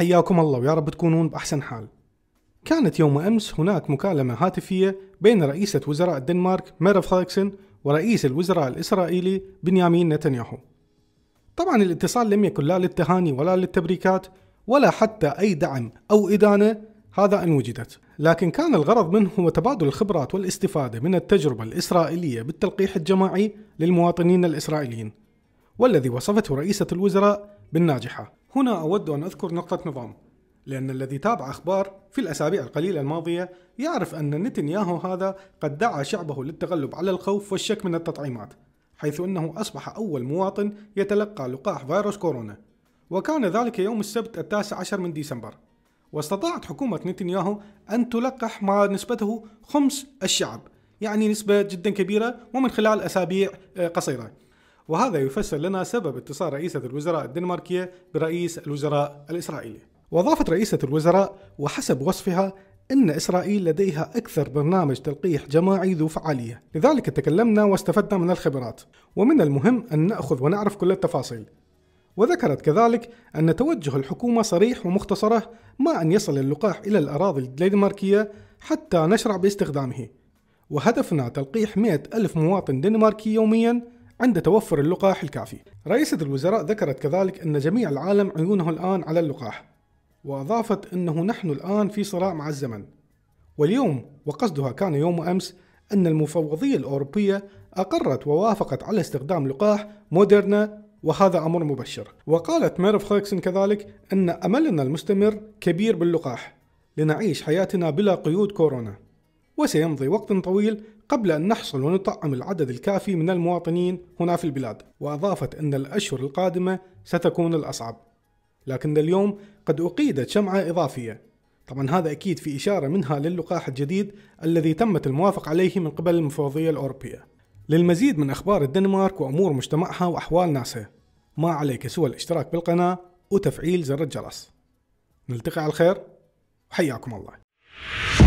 حياكم الله ويا رب تكونون بأحسن حال كانت يوم أمس هناك مكالمة هاتفية بين رئيسة وزراء الدنمارك ميرف هاكسن ورئيس الوزراء الإسرائيلي بنيامين نتنياهو طبعا الاتصال لم يكن لا للتهاني ولا للتبريكات ولا حتى أي دعم أو إدانة هذا أن وجدت لكن كان الغرض منه هو تبادل الخبرات والاستفادة من التجربة الإسرائيلية بالتلقيح الجماعي للمواطنين الإسرائيليين والذي وصفته رئيسة الوزراء بالناجحة هنا أود أن أذكر نقطة نظام لأن الذي تابع أخبار في الأسابيع القليلة الماضية يعرف أن نتنياهو هذا قد دعا شعبه للتغلب على الخوف والشك من التطعيمات حيث أنه أصبح أول مواطن يتلقى لقاح فيروس كورونا وكان ذلك يوم السبت التاسع عشر من ديسمبر واستطاعت حكومة نتنياهو أن تلقح ما نسبته خمس الشعب يعني نسبة جدا كبيرة ومن خلال أسابيع آه، قصيرة وهذا يفسر لنا سبب اتصال رئيسة الوزراء الدنماركية برئيس الوزراء الإسرائيلي وأضافت رئيسة الوزراء وحسب وصفها أن إسرائيل لديها أكثر برنامج تلقيح جماعي ذو فعالية لذلك تكلمنا واستفدنا من الخبرات ومن المهم أن نأخذ ونعرف كل التفاصيل وذكرت كذلك أن توجه الحكومة صريح ومختصره ما أن يصل اللقاح إلى الأراضي الدنماركية حتى نشرع باستخدامه وهدفنا تلقيح 100 ألف مواطن دنماركي يوميا عند توفر اللقاح الكافي. رئيسة الوزراء ذكرت كذلك أن جميع العالم عيونه الآن على اللقاح، وأضافت أنه نحن الآن في صراع مع الزمن. واليوم وقصدها كان يوم أمس أن المفوضية الأوروبية أقرت ووافقت على استخدام لقاح موديرنا وهذا أمر مبشر وقالت ميرف خيكسن كذلك أن أملنا المستمر كبير باللقاح لنعيش حياتنا بلا قيود كورونا وسيمضي وقت طويل قبل أن نحصل ونطعم العدد الكافي من المواطنين هنا في البلاد وأضافت أن الأشهر القادمة ستكون الأصعب لكن اليوم قد أقيدت شمعة إضافية طبعا هذا أكيد في إشارة منها للقاح الجديد الذي تمت الموافق عليه من قبل المفوضية الأوروبية للمزيد من أخبار الدنمارك وأمور مجتمعها وأحوال ناسها ما عليك سوى الاشتراك بالقناة وتفعيل زر الجرس نلتقي على الخير وحياكم الله